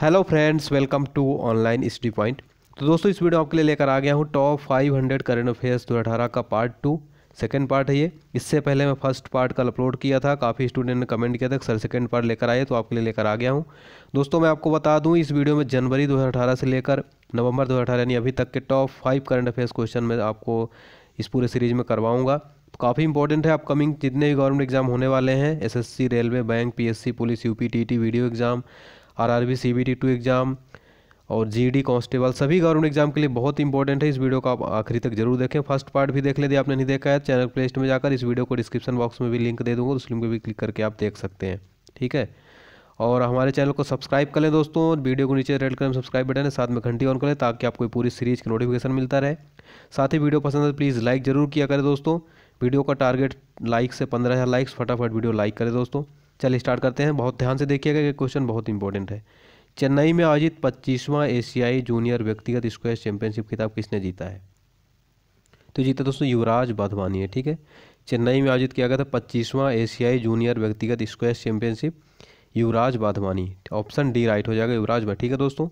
hello friends welcome to online study point तो दोस्तों इस वीडियो आपके लिए लेकर आ गया हूँ टॉप 500 करंट अफेयर्स दो का पार्ट टू सेकंड पार्ट है ये इससे पहले मैं फर्स्ट पार्ट कल अपलोड किया था काफ़ी स्टूडेंट ने कमेंट किया था सर सेकंड पार्ट लेकर आए तो आपके लिए लेकर आ गया हूँ दोस्तों मैं आपको बता दूँ इस वीडियो में जनवरी दो से लेकर नवंबर दो यानी अभी तक के top five current affairs question मैं आपको इस पूरे सीरीज़ में करवाऊँगा काफ़ी इंपॉर्टेंट है अपकमिंग जितने भी गवर्नमेंट एग्जाम होने वाले हैं SSC railway bank PSC police UP टीटी वीडियो exam RRB CBT two exam और जीडी कांस्टेबल सभी गवर्नमेंट एग्जाम के लिए बहुत इंपॉर्टेंट है इस वीडियो को आप आखिरी तक जरूर देखें फर्स्ट पार्ट भी देख लेते आपने नहीं देखा है चैनल प्ले में जाकर इस वीडियो को डिस्क्रिप्शन बॉक्स में भी लिंक दे दूँगा उस लिंक भी क्लिक करके आप देख सकते हैं ठीक है और हमारे चैनल को सब्सक्राइब कर लें दोस्तों वीडियो को नीचे रेड कलर में सब्सक्राइब बटन है साथ में घंटी ऑन करें ताकि आपको पूरी सीरीज की नोटिफिकेशन मिलता रहे साथ ही वीडियो पसंद है प्लीज़ तो लाइक जरूर किया करें दोस्तों वीडियो का टारगेट लाइक से पंद्रह हज़ार लाइक्स फटाफट वीडियो लाइक करें दोस्तों चलिए स्टार्ट करते हैं बहुत ध्यान से देखिएगा कि क्वेश्चन बहुत इंपॉर्टेंट है चेन्नई में आयोजित पच्चीसवां एशियाई जूनियर व्यक्तिगत स्क्वेस चैंपियनशिप खिताब किसने जीता है तो जीता दोस्तों युवराज बाधवानी है ठीक है चेन्नई में आयोजित किया गया था पच्चीसवां एशियाई जूनियर व्यक्तिगत squash championship Yuvraj Wadhwani option D right हो जाएगा युवराज भाई ठीक है दोस्तों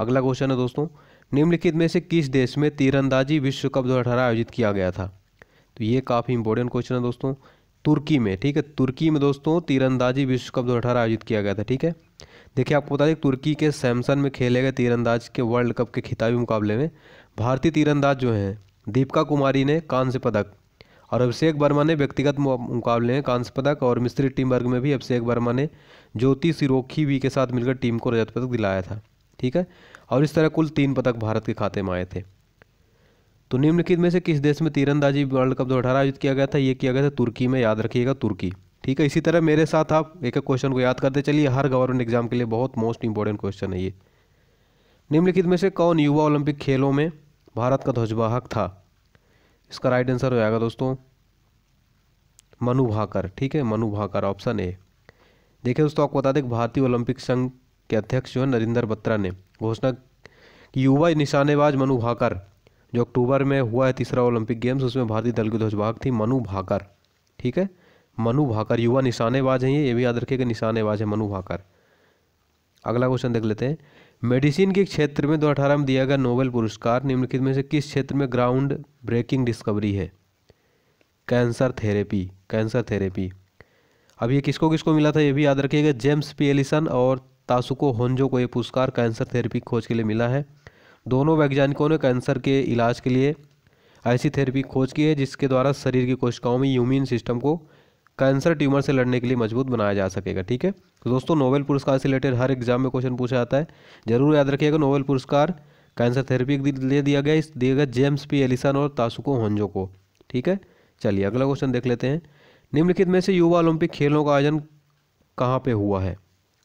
अगला क्वेश्चन है दोस्तों निम्नलिखित में से किस देश में तीरंदाजी विश्व कप दो आयोजित किया गया था तो ये काफ़ी इंपॉर्टेंट क्वेश्चन है दोस्तों तुर्की में ठीक है तुर्की में दोस्तों तीरंदाजी विश्व कप दो अठारह आयोजित किया गया था ठीक है देखिए आपको बता दें तुर्की के सैमसन में खेले गए तीरंदाज के वर्ल्ड कप के खिताबी मुकाबले में भारतीय तीरंदाज जो हैं दीपिका कुमारी ने कांस्य पदक और अभिषेक वर्मा ने व्यक्तिगत मुकाबले में कांस्य पदक और मिश्रित टीम वर्ग में भी अभिषेक वर्मा ने ज्योति सिरोखी वी के साथ मिलकर टीम को रजत पदक दिलाया था ठीक है और इस तरह कुल तीन पदक भारत के खाते में आए थे तो निम्नलिखित में से किस देश में तीरंदाजी वर्ल्ड कप दो हज़ार आयोजित किया गया था ये किया गया था तुर्की में याद रखिएगा तुर्की ठीक है इसी तरह मेरे साथ आप एक एक क्वेश्चन को याद करते चलिए हर गवर्नमेंट एग्जाम के लिए बहुत मोस्ट इंपॉर्टेंट क्वेश्चन है ये निम्नलिखित में से कौन युवा ओलंपिक खेलों में भारत का ध्वजवाहक था इसका राइट आंसर हो जाएगा दोस्तों मनु भाकर ठीक है मनु भाकर ऑप्शन ए देखिए दोस्तों आपको बता दें भारतीय ओलंपिक संघ के अध्यक्ष जो है नरेंद्र बत्रा ने घोषणा युवा निशानेबाज मनु भाकर जो अक्टूबर में हुआ है तीसरा ओलंपिक गेम्स उसमें भारतीय दल की ध्वजभाग थी मनु भाकर ठीक है मनु भाकर युवा निशानेबाज हैं ये ये भी याद रखिएगा निशानेबाज है मनु भाकर अगला क्वेश्चन देख लेते हैं मेडिसिन के क्षेत्र में अठारह में दिया गया नोबेल पुरस्कार निम्नलिखित में से किस क्षेत्र में ग्राउंड ब्रेकिंग डिस्कवरी है कैंसर थेरेपी कैंसर थेरेपी अब ये किसको किसको मिला था ये भी याद रखिएगा जेम्स पी एलिसन और तासुको होन्जो को ये पुरस्कार कैंसर थेरेपी खोज के लिए मिला है दोनों वैज्ञानिकों ने कैंसर के इलाज के लिए ऐसी थेरेपी खोज की है जिसके द्वारा शरीर की कोशिकाओं में यूमिन सिस्टम को कैंसर ट्यूमर से लड़ने के लिए मजबूत बनाया जा सकेगा ठीक है तो दोस्तों नोबेल पुरस्कार से रिलेटेड हर एग्जाम में क्वेश्चन पूछा जाता है जरूर याद रखिएगा नोबेल पुरस्कार कैंसर थेरेपी लिए दिया गया इस दिया गया जेम्स पी एलिसन और तासुको होंजो को ठीक है चलिए अगला क्वेश्चन देख लेते हैं निम्नलिखित में से युवा ओलंपिक खेलों का आयोजन कहाँ पर हुआ है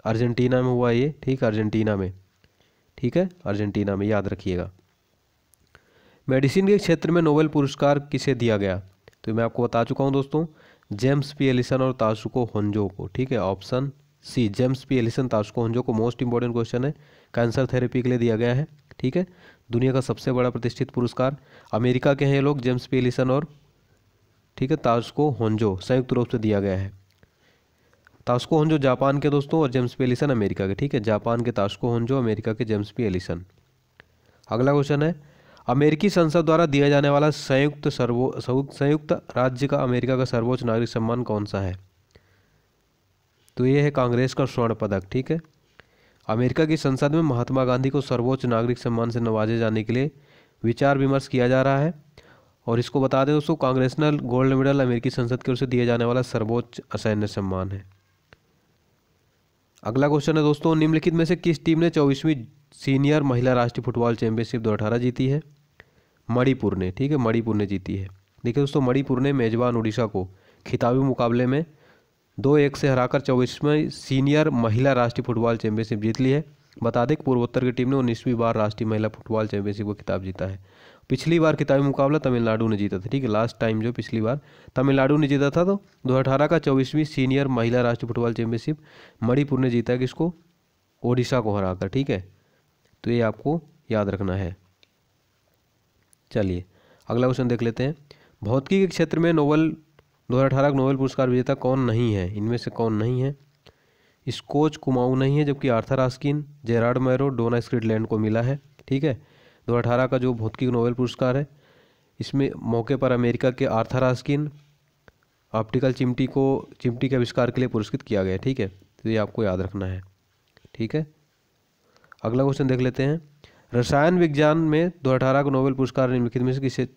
अर्जेंटीना में हुआ ये ठीक अर्जेंटीना में ठीक है अर्जेंटीना में याद रखिएगा मेडिसिन के क्षेत्र में नोबेल पुरस्कार किसे दिया गया तो मैं आपको बता चुका हूँ दोस्तों जेम्स पी एलिसन और ताशुको होंजो को ठीक है option C James P Allison Tasuku Honjo को मोस्ट इंपॉर्टेंट क्वेश्चन है कैंसर थेरेपी के लिए दिया गया है ठीक है दुनिया का सबसे बड़ा प्रतिष्ठित पुरस्कार अमेरिका के हैं ये लोग जेम्स पी एलिसन और ठीक है ताशुको होंजो संयुक्त रूप से दिया गया है तास्को होंजो जापान के दोस्तों और जेम्स पी एलिसन अमेरिका के ठीक है जापान के तास्को होंजो अमेरिका के जेम्स पी एलिसन अगला क्वेश्चन है अमेरिकी संसद द्वारा दिया जाने वाला संयुक्त सर्वो संयुक्त राज्य का अमेरिका का सर्वोच्च नागरिक सम्मान कौन सा है तो ये है कांग्रेस का स्वर्ण पदक ठीक है अमेरिका की संसद में महात्मा गांधी को सर्वोच्च नागरिक सम्मान से नवाजे जाने के लिए विचार विमर्श किया जा रहा है और इसको बता दें दोस्तों कांग्रेसनल गोल्ड मेडल अमेरिकी संसद की ओर से दिया जाने वाला सर्वोच्च असैन्य सम्मान है अगला क्वेश्चन है दोस्तों निम्नलिखित में से किस टीम ने चौबीसवीं सीनियर महिला राष्ट्रीय फुटबॉल चैंपियनशिप दो अठारह जीती है मणिपुर ने ठीक है मणिपुर ने जीती है देखिए दोस्तों मणिपुर ने मेजबान उड़ीसा को खिताबी मुकाबले में दो एक से हराकर चौबीसवें सीनियर महिला राष्ट्रीय फुटबॉल चैंपियनशिप जीत ली है बता दें पूर्वोत्तर की टीम ने उन्नीसवीं बार राष्ट्रीय महिला फुटबॉल चैंपियनशिप को खिताब जीता है पिछली बार किताबी मुकाबला तमिलनाडु ने जीता था ठीक है लास्ट टाइम जो पिछली बार तमिलनाडु ने जीता था तो दो का चौबीसवीं सीनियर महिला राष्ट्रीय फुटबॉल चैंपियनशिप मणिपुर ने जीता किसको ओडिशा को हराकर ठीक है तो ये आपको याद रखना है चलिए अगला क्वेश्चन देख लेते हैं भौतिकी के क्षेत्र में नोबल दो हज़ार नोबेल पुरस्कार विजेता कौन नहीं है इनमें से कौन नहीं है स्कोच कुमाऊ नहीं है जबकि Arthur Ashkin Gerard Mourou Donna Strickland को मिला है ठीक है 2018 का जो भौतिक नोबेल पुरस्कार है इसमें मौके पर अमेरिका के आर्थर आस्किन ऑप्टिकल चिमटी को चिमटी के आविष्कार के लिए पुरस्कृत किया गया ठीक है तो ये आपको याद रखना है ठीक है अगला क्वेश्चन देख लेते हैं रसायन विज्ञान में अठारह का नोबेल पुरस्कार निम्नलिखित में से किस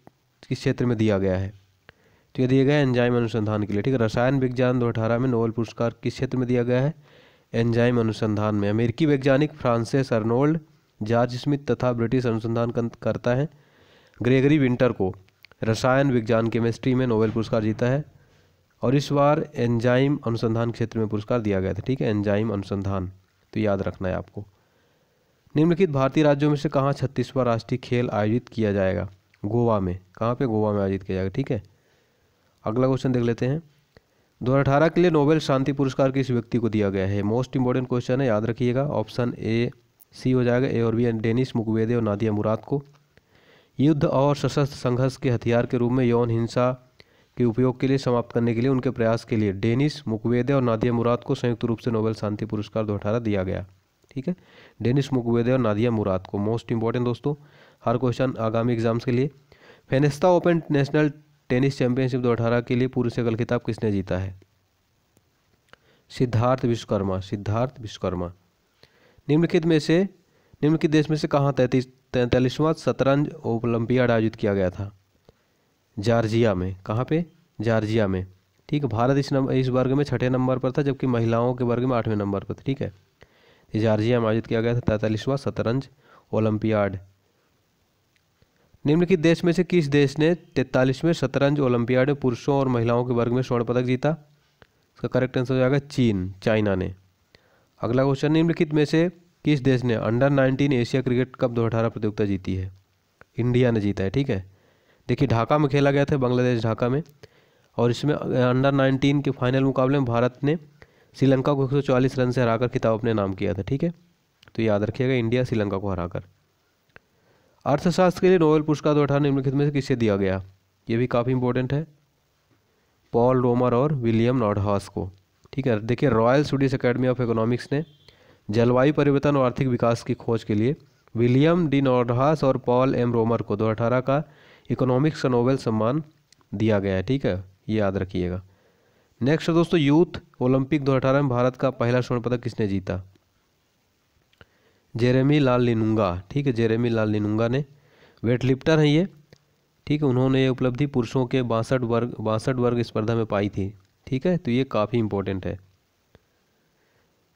क्षेत्र में दिया गया है तो ये दिया गया एंजाइम अनुसंधान के लिए ठीक है रसायन विज्ञान दो में नोबेल पुरस्कार किस क्षेत्र में दिया गया है एंजाइम अनुसंधान में अमेरिकी वैज्ञानिक फ्रांसिस अर्नोल्ड जॉर्ज स्मिथ तथा ब्रिटिश अनुसंधान करता है ग्रेगरी विंटर को रसायन विज्ञान केमिस्ट्री में नोबेल पुरस्कार जीता है और इस बार एंजाइम अनुसंधान क्षेत्र में पुरस्कार दिया गया था ठीक है एंजाइम अनुसंधान तो याद रखना है आपको निम्नलिखित भारतीय राज्यों में से कहाँ छत्तीसवां राष्ट्रीय खेल आयोजित किया जाएगा गोवा में कहाँ पे गोवा में आयोजित किया जाएगा ठीक है अगला क्वेश्चन देख लेते हैं दो के लिए नोबेल शांति पुरस्कार किस व्यक्ति को दिया गया है मोस्ट इंपॉर्टेंट क्वेश्चन है याद रखिएगा ऑप्शन ए सी हो जाएगा ए और बी एंड डेनिस मुकवेदे और नादिया मुराद को युद्ध और सशस्त्र संघर्ष के हथियार के रूप में यौन हिंसा के उपयोग के लिए समाप्त करने के लिए उनके प्रयास के लिए डेनिस मुकवेदे और नादिया मुराद को संयुक्त रूप से नोबेल शांति पुरस्कार दो दिया गया ठीक है डेनिस मुकवेदे और नादिया मुराद को मोस्ट इंपॉर्टेंट दोस्तों हर क्वेश्चन आगामी एग्जाम्स के लिए Fenesta open national tennis championship दो के लिए पूर्व सकल खिताब किसने जीता है सिद्धार्थ विश्वकर्मा सिद्धार्थ विश्वकर्मा निम्नलिखित में से निम्नलिखित देश में से कहाँ तैंतीस तैंतालीसवां शतरंज ओलंपियाड आयोजित किया गया था जार्जिया में कहाँ पे जार्जिया में ठीक है भारत इस नंबर इस वर्ग में छठे नंबर पर था जबकि महिलाओं के वर्ग में आठवें नंबर पर ठीक है जार्जिया में आयोजित किया गया था तैंतालीसवां शतरंज ओलंपियाड निम्नलिखित देश में से किस देश ने तैतालीसवें शतरंज ओलंपियाड में पुरुषों और महिलाओं के वर्ग में स्वर्ण पदक जीता इसका करेक्ट आंसर हो जाएगा चीन चाइना ने अगला क्वेश्चन निम्नलिखित में से किस देश ने under nineteen Asia cricket cup दो प्रतियोगिता जीती है इंडिया ने जीता है ठीक है देखिए ढाका में खेला गया था बांग्लादेश ढाका में और इसमें अंडर नाइनटीन के फाइनल मुकाबले में भारत ने श्रीलंका को चालीस रन से हराकर खिताब अपने नाम किया था ठीक है तो याद रखिएगा इंडिया श्रीलंका को हराकर अर्थशास्त्र के लिए नोबेल पुरस्कार दो अठारह निम्नलिखित में से किससे दिया गया ये भी काफ़ी इंपॉर्टेंट है पॉल रोमर और विलियम नॉडहास को ठीक है देखिए royal Swedish academy of economics ने जलवायु परिवर्तन और आर्थिक विकास की खोज के लिए विलियम डी नॉर्डहास और पॉल एम रोमर को 2018 का इकोनॉमिक्स का नोबेल सम्मान दिया गया है ठीक है ये याद रखिएगा नेक्स्ट दोस्तों यूथ ओलंपिक 2018 में भारत का पहला स्वर्ण पदक किसने जीता जेरेमी लाल लिनुंगा ठीक है जेरेमी लाल लिनुंगा ने वेट लिफ्टर हैं ये ठीक है उन्होंने ये उपलब्धि पुरुषों के बासठ वर्ग बासठ वर्ग स्पर्धा में पाई थी ठीक है तो ये काफ़ी इंपॉर्टेंट है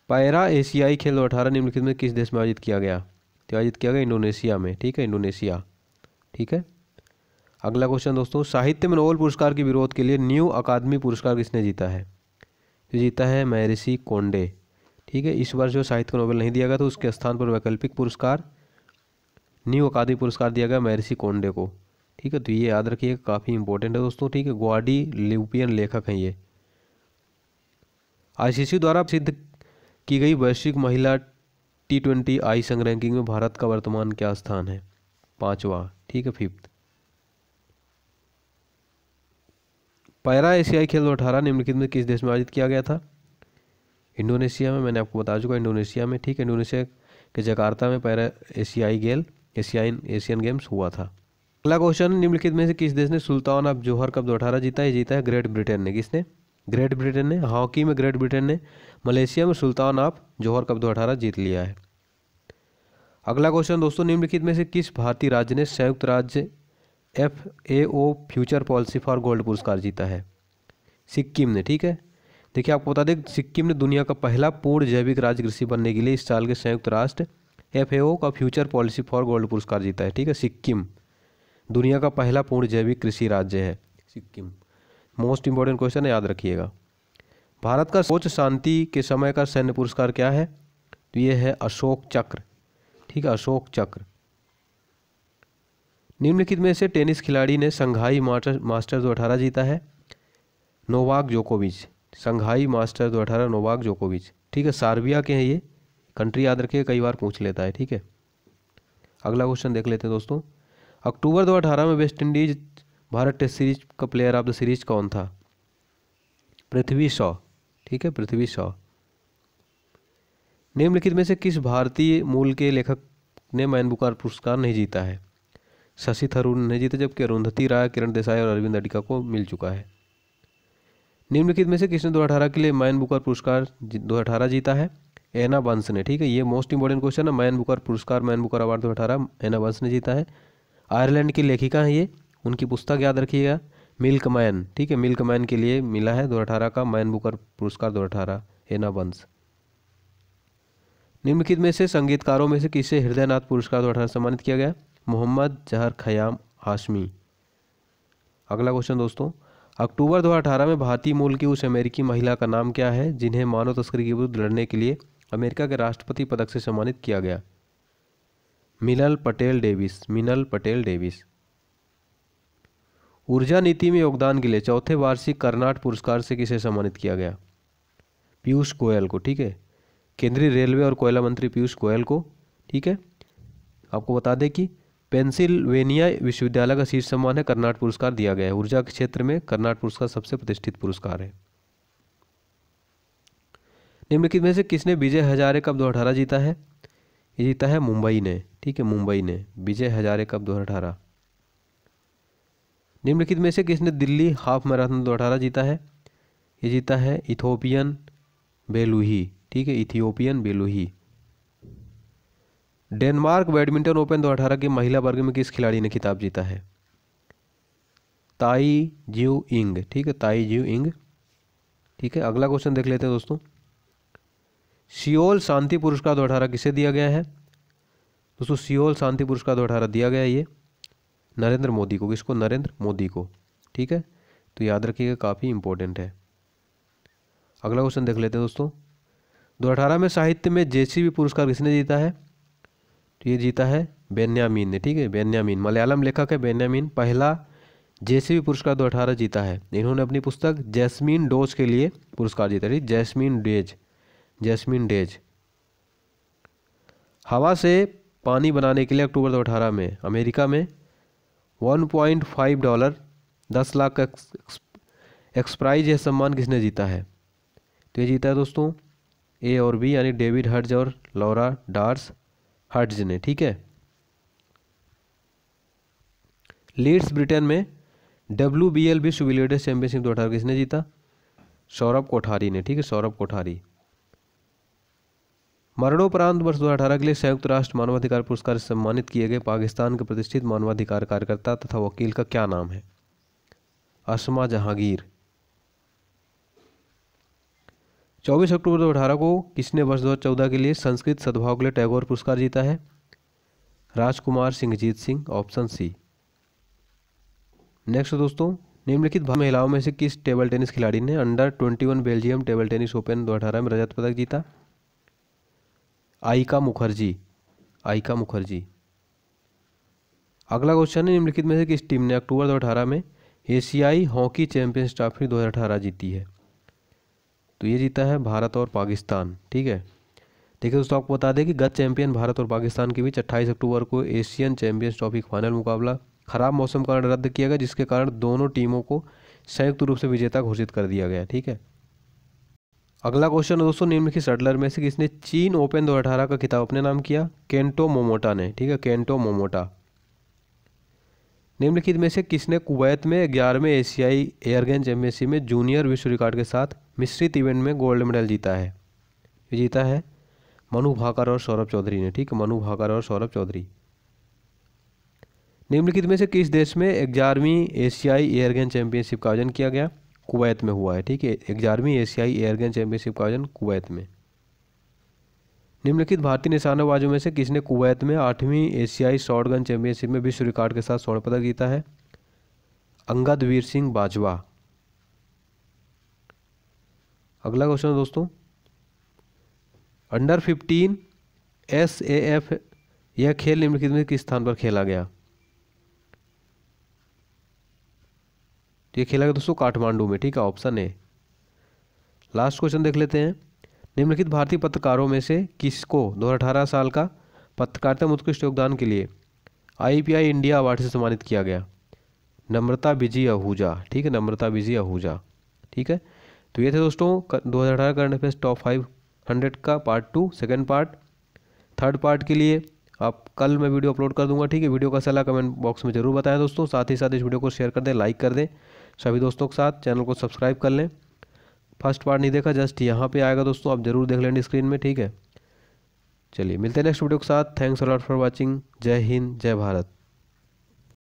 पायरा एशियाई खेल दो अठारह निम्नलिखित में किस देश में आयोजित किया गया तो आयोजित किया गया इंडोनेशिया में ठीक है इंडोनेशिया ठीक है अगला क्वेश्चन दोस्तों साहित्य में नोबल पुरस्कार के विरोध के लिए न्यू अकादमी पुरस्कार किसने जीता है तो जीता है महर्षि कोंडे ठीक है इस वर्ष जो साहित्य को नोबेल नहीं दिया गया तो उसके स्थान पर वैकल्पिक पुरस्कार न्यू अकादमी पुरस्कार दिया गया महर्षि कोंडे को ठीक है तो ये याद रखिए काफ़ी इंपॉर्टेंट है दोस्तों ठीक है ग्वाडी लिपियन लेखक हैं ये आईसीसी द्वारा सिद्ध की गई वैश्विक महिला टी ट्वेंटी आई संघ रैंकिंग में भारत का वर्तमान क्या स्थान है पांचवा ठीक है फिफ्थ पैरा एशियाई खेल दो अठारह निम्नलिखित में किस देश में आयोजित किया गया था इंडोनेशिया में मैंने आपको बता चुका इंडोनेशिया में ठीक है इंडोनेशिया के जकार्ता में पैरा एशियाई गेल एशियाई एशियन गेम्स हुआ था अगला क्वेश्चन निम्नलिखित में से किस देश ने सुल्तान अब जोहर कप दो अठारह जीता है जीता है ग्रेट ब्रिटेन ने किसने ग्रेट ब्रिटेन ने हॉकी में ग्रेट ब्रिटेन ने मलेशिया में सुल्तान आप जौहर कप अठारह जीत लिया है अगला क्वेश्चन दोस्तों निम्नलिखित में से किस भारतीय राज्य ने संयुक्त राज्य F A O future policy for gold पुरस्कार जीता है सिक्किम ने ठीक है देखिए आपको बता दें सिक्किम ने दुनिया का पहला पूर्ण जैविक राज्य कृषि बनने के लिए इस साल के संयुक्त राष्ट्र एफ का फ्यूचर पॉलिसी फॉर गोल्ड पुरस्कार जीता है ठीक है सिक्किम दुनिया का पहला पूर्ण जैविक कृषि राज्य है सिक्किम मोस्ट इंपॉर्टेंट क्वेश्चन याद रखिएगा भारत का सोच शांति के समय का सैन्य पुरस्कार क्या है तो ये है अशोक चक्र ठीक है अशोक चक्र निम्नलिखित में से टेनिस खिलाड़ी ने संघाई मास्टर्स अठारह जीता है नोवाक जोकोविच संघाई मास्टर्स अठारह नोवाक जोकोविच ठीक है सार्बिया के हैं ये कंट्री याद रखिए कई बार पूछ लेता है ठीक है अगला क्वेश्चन देख लेते हैं दोस्तों अक्टूबर अठारह में West Indies Bharat test series का प्लेयर ऑफ द सीरीज कौन था पृथ्वी शॉ ठीक है पृथ्वी शॉ निम्नलिखित में से किस भारतीय मूल के लेखक ने मैन बुकार पुरस्कार नहीं जीता है शशि थरूर ने जीता जबकि अरुंधति राय किरण देसाई और अरविंद अडिका को मिल चुका है निम्नलिखित में से किसने दो के लिए मैन बुकार पुरस्कार दो जीता है एना वंश ने ठीक है ये मोस्ट इंपॉर्टेंट क्वेश्चन है मैन बुकार पुरस्कार मैन बुकार अवार्ड दो एना वंश ने जीता है आयरलैंड की लेखिका हैं ये उनकी पुस्तक याद रखिएगा मिल्क मैन ठीक है मिल्क मैन के लिए मिला है अठारह का मैन बुकर पुरस्कार दो अठारह हेना बंस निम्नलिखित में से संगीतकारों में से किसे हृदयनाथ पुरस्कार अठारह सम्मानित किया गया मोहम्मद जहर खयाम हाशमी अगला क्वेश्चन दोस्तों अक्टूबर 2018 में भारतीय मूल की उस अमेरिकी महिला का नाम क्या है जिन्हें मानव तस्करी के विरुद्ध लड़ने के लिए अमेरिका के राष्ट्रपति पदक से सम्मानित किया गया मिनल पटेल डेविस मिनल पटेल डेविस ऊर्जा नीति में योगदान के लिए चौथे वार्षिक कर्नाट पुरस्कार से किसे सम्मानित किया गया पीयूष गोयल को ठीक है केंद्रीय रेलवे और कोयला मंत्री पीयूष गोयल को ठीक है आपको बता दें कि पेंसिल्वेनिया विश्वविद्यालय का शीर्ष सम्मान है कर्नाट पुरस्कार दिया गया है ऊर्जा के क्षेत्र में कर्नाट पुरस्कार सबसे प्रतिष्ठित पुरस्कार है निम्नलिखित में से किसने विजय हजारे कप दो जीता है ये जीता है मुंबई ने ठीक है मुंबई ने विजय हजारे कप दो अठारह निम्नलिखित में से किसने दिल्ली हाफ मैराथन दो अठारह जीता है ये जीता है इथोपियन बेलूही ठीक है इथियोपियन बेलूही डेनमार्क बैडमिंटन ओपन 2018 के महिला वर्ग में किस खिलाड़ी ने खिताब जीता है ताई जियो इंग ठीक है ताई जियो इंग ठीक है अगला क्वेश्चन देख लेते हैं दोस्तों सियोल शांति पुरस्कार दो अठारह किसे दिया गया है दोस्तों सियोल शांति पुरस्कार दो अठारह दिया गया है ये नरेंद्र मोदी को किसको नरेंद्र मोदी को ठीक है तो याद रखिएगा काफ़ी इंपॉर्टेंट है अगला क्वेश्चन देख लेते हैं दोस्तों अठारह में साहित्य में जेसीबी पुरस्कार किसने जीता है तो ये जीता है बेन्यामीन ने ठीक है बेन्यामीन मलयालम लेखक है बेन्यामीन पहला बी पुरस्कार अठारह जीता है इन्होंने अपनी पुस्तक जैस्मीन डोज के लिए पुरस्कार जीता ठीक जैस्मीन डेज जैस्मीन डेज हवा से पानी बनाने के लिए अक्टूबर अठारह में अमेरिका में 1.5 डॉलर दस लाख का यह सम्मान किसने जीता है तो ये जीता है दोस्तों ए और बी यानी डेविड हर्ज और लौरा डार्स हर्ज ने ठीक है लीड्स ब्रिटेन में डब्ल्यू बी एल बी सुविलेटर्स चैंपियनशिप दो अठारह किसने जीता सौरभ कोठारी ने ठीक है सौरभ कोठारी मरणोपरांत वर्ष हजार के लिए संयुक्त राष्ट्र मानवाधिकार पुरस्कार से सम्मानित किए गए पाकिस्तान के प्रतिष्ठित मानवाधिकार कार्यकर्ता तथा वकील का क्या नाम है असमा जहांगीर 24 अक्टूबर दो हजार को किसने वर्ष 2014 के लिए संस्कृत सद्भाव के लिए टैगोर पुरस्कार जीता है Rajkumar Singhajit Singh option C next दोस्तों निम्नलिखित महिलाओं में से किस टेबल टेनिस खिलाड़ी ने under 21 Belgium table tennis open दो में रजत पदक जीता आयिका मुखर्जी आयिका मुखर्जी अगला क्वेश्चन है निम्नलिखित में से किस टीम ने अक्टूबर 2018 में एशियाई हॉकी चैंपियंस ट्रॉफी 2018 जीती है तो ये जीता है भारत और पाकिस्तान ठीक है देखिए दोस्तों आपको बता दें कि गत चैंपियन भारत और पाकिस्तान के बीच 28 अक्टूबर को एशियन चैंपियंस ट्रॉफी फाइनल मुकाबला खराब मौसम कारण रद्द किया गया जिसके कारण दोनों टीमों को संयुक्त रूप से विजेता घोषित कर दिया गया ठीक है अगला क्वेश्चन है दोस्तों निम्नलिखित सटलर में से किसने चीन ओपन 2018 का खिताब अपने नाम किया केंटो मोमोटा ने ठीक है केंटो मोमोटा निम्नलिखित में से किसने कुवैत में ग्यारहवें एशियाई एयरगन चैंपियनशिप में जूनियर विश्व रिकॉर्ड के साथ मिश्रित इवेंट में गोल्ड मेडल जीता है जीता है मनु भाकर और सौरभ चौधरी ने ठीक मनु भाकर और सौरभ चौधरी निम्नलिखित में से किस देश में ग्यारहवीं एशियाई एयरगन चैंपियनशिप का आयोजन किया गया कुवैत में हुआ है ठीक है ग्यारहवीं एशियाई एयरगन चैंपियनशिप का आयोजन कुवैत में निम्नलिखित भारतीय निशानेबाजों में से किसने कुवैत में आठवीं एशियाई गन चैंपियनशिप में विश्व रिकॉर्ड के साथ स्वर्ण पदक जीता है अंगद वीर सिंह बाजवा अगला क्वेश्चन दोस्तों under fifteen S A F यह खेल निम्नलिखित में किस स्थान पर खेला गया तो ये खेला गया दोस्तों काठमांडू में ठीक है ऑप्शन ए लास्ट क्वेश्चन देख लेते हैं निम्नलिखित भारतीय पत्रकारों में से किसको दो साल का पत्रकारिता में उत्कृष्ट योगदान के लिए आईपीआई इंडिया अवार्ड से सम्मानित किया गया नम्रता बिजी आहूजा ठीक है नम्रता बिजी आहूजा ठीक है तो ये थे दोस्तों दो हज़ार अठारह current affairs top five hundred का part two second part third part के लिए आप कल मैं वीडियो अपलोड कर दूंगा ठीक है वीडियो का सलाह कमेंट बॉक्स में जरूर बताएं दोस्तों साथ ही साथ इस वीडियो को शेयर कर दें लाइक कर दें सभी दोस्तों के साथ चैनल को सब्सक्राइब कर लें फर्स्ट पार्ट नहीं देखा जस्ट यहाँ पे आएगा दोस्तों आप जरूर देख लेंगे स्क्रीन में ठीक है चलिए मिलते हैं नेक्स्ट वीडियो के साथ थैंक्स अलॉट फॉर वॉचिंग जय हिंद जय भारत